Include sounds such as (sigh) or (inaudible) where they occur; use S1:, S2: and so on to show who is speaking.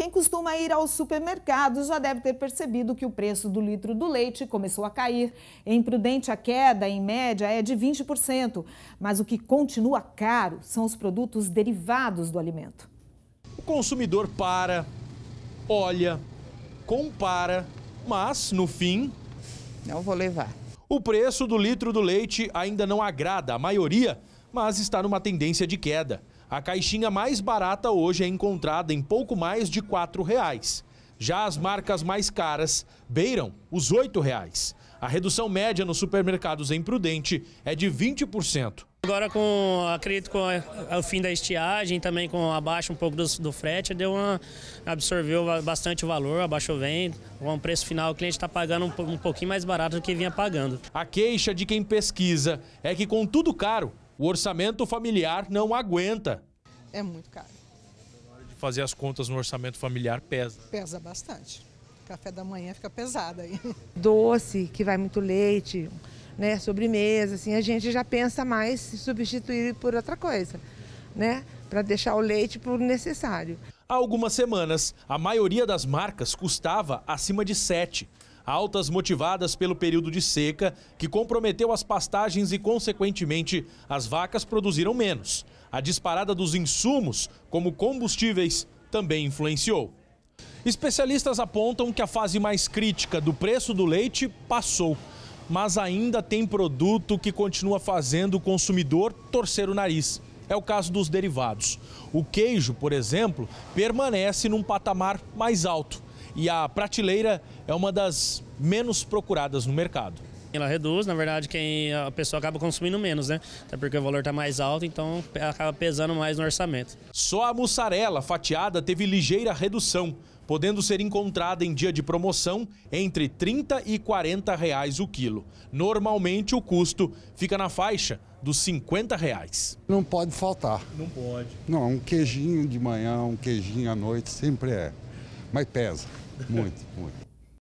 S1: Quem costuma ir ao supermercado já deve ter percebido que o preço do litro do leite começou a cair. Em Prudente, a queda, em média, é de 20%. Mas o que continua caro são os produtos derivados do alimento. O consumidor para, olha, compara, mas, no fim. Não vou levar. O preço do litro do leite ainda não agrada a maioria, mas está numa tendência de queda. A caixinha mais barata hoje é encontrada em pouco mais de R$ reais. Já as marcas mais caras beiram os R$ reais. A redução média nos supermercados em Prudente é de 20%.
S2: Agora, com, acredito com o fim da estiagem, também com a baixa um pouco do, do frete, deu uma, absorveu bastante valor, abaixou bem. Com o preço final, o cliente está pagando um, um pouquinho mais barato
S1: do que vinha pagando. A queixa de quem pesquisa é que, com tudo caro, o orçamento familiar não aguenta. É muito caro. De fazer as contas no orçamento familiar pesa.
S2: Pesa bastante. Café da manhã fica pesado aí. (laughs)
S1: Doce,
S2: que vai muito leite, né, sobremesa, assim, a gente já pensa mais em substituir por outra coisa, né, para deixar o leite por necessário.
S1: Há algumas semanas, a maioria das marcas custava acima de 7. Altas motivadas pelo período de seca, que comprometeu as pastagens e, consequentemente, as vacas produziram menos. A disparada dos insumos, como combustíveis, também influenciou. Especialistas apontam que a fase mais crítica do preço do leite passou, mas ainda tem produto que continua fazendo o consumidor torcer o nariz. É o caso dos derivados. O queijo, por exemplo, permanece num patamar mais alto e a prateleira é uma das menos procuradas no mercado. Ela reduz, na verdade, quem a pessoa acaba consumindo menos, né? Até porque o valor está mais alto, então acaba pesando mais no orçamento. Só a mussarela fatiada teve ligeira redução, podendo ser encontrada em dia de promoção entre 30 e 40 reais o quilo. Normalmente o custo fica na faixa dos 50 reais.
S2: Não pode faltar. Não pode. Não, um queijinho de manhã, um queijinho à noite, sempre é. Mas pesa, muito, muito.